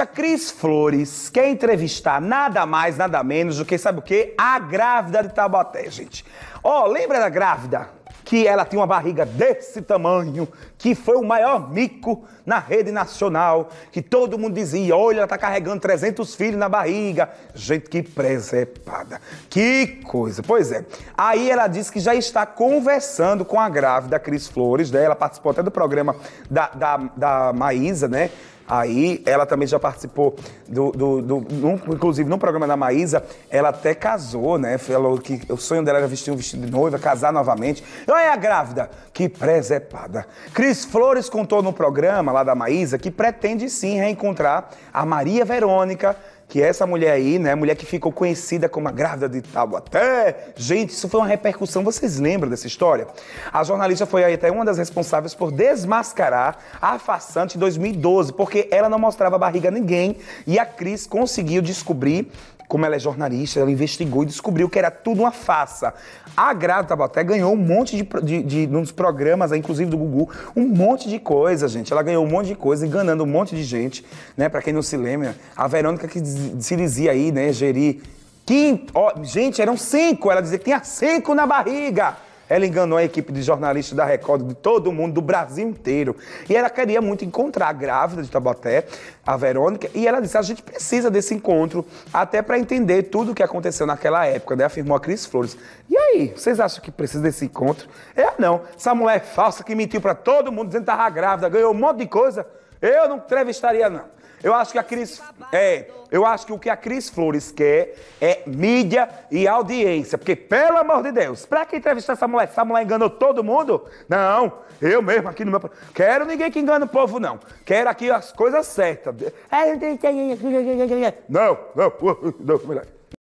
A Cris Flores quer entrevistar nada mais, nada menos do que, sabe o quê? A grávida de Taubaté, gente. Ó, oh, lembra da grávida? Que ela tinha uma barriga desse tamanho, que foi o maior mico na rede nacional, que todo mundo dizia, olha, ela tá carregando 300 filhos na barriga. Gente, que presepada. Que coisa. Pois é. Aí ela disse que já está conversando com a grávida Cris Flores, né? Ela participou até do programa da, da, da Maísa, né? Aí ela também já participou do. do, do num, inclusive, num programa da Maísa, ela até casou, né? Falou que o sonho dela era vestir um vestido de noiva, casar novamente. Olha a grávida! Que presepada! Cris Flores contou no programa lá da Maísa que pretende sim reencontrar a Maria Verônica que essa mulher aí, né, mulher que ficou conhecida como a grávida de Taubaté, gente, isso foi uma repercussão, vocês lembram dessa história? A jornalista foi aí até uma das responsáveis por desmascarar a façante em 2012, porque ela não mostrava barriga a ninguém e a Cris conseguiu descobrir como ela é jornalista, ela investigou e descobriu que era tudo uma farsa. A Grada Tabaté ganhou um monte de, de, de, de dos programas, inclusive do Gugu, um monte de coisa, gente. Ela ganhou um monte de coisa, enganando um monte de gente, né? Pra quem não se lembra, a Verônica que se dizia aí, né, gerir. Quinto, ó, gente, eram cinco. Ela dizia que tinha cinco na barriga. Ela enganou a equipe de jornalistas da Record, de todo mundo, do Brasil inteiro. E ela queria muito encontrar a grávida de Tabaté, a Verônica, e ela disse: a gente precisa desse encontro até para entender tudo o que aconteceu naquela época, né? Afirmou a Cris Flores. E aí, vocês acham que precisa desse encontro? É, não. Essa mulher é falsa que mentiu para todo mundo dizendo que estava grávida, ganhou um monte de coisa. Eu não entrevistaria, não. Eu acho que a Cris. É, eu acho que o que a Cris Flores quer é mídia e audiência. Porque, pelo amor de Deus, pra que entrevistar essa mulher? Essa mulher enganou todo mundo? Não, eu mesmo aqui no meu. Quero ninguém que engane o povo, não. Quero aqui as coisas certas. É, não, não, não, não.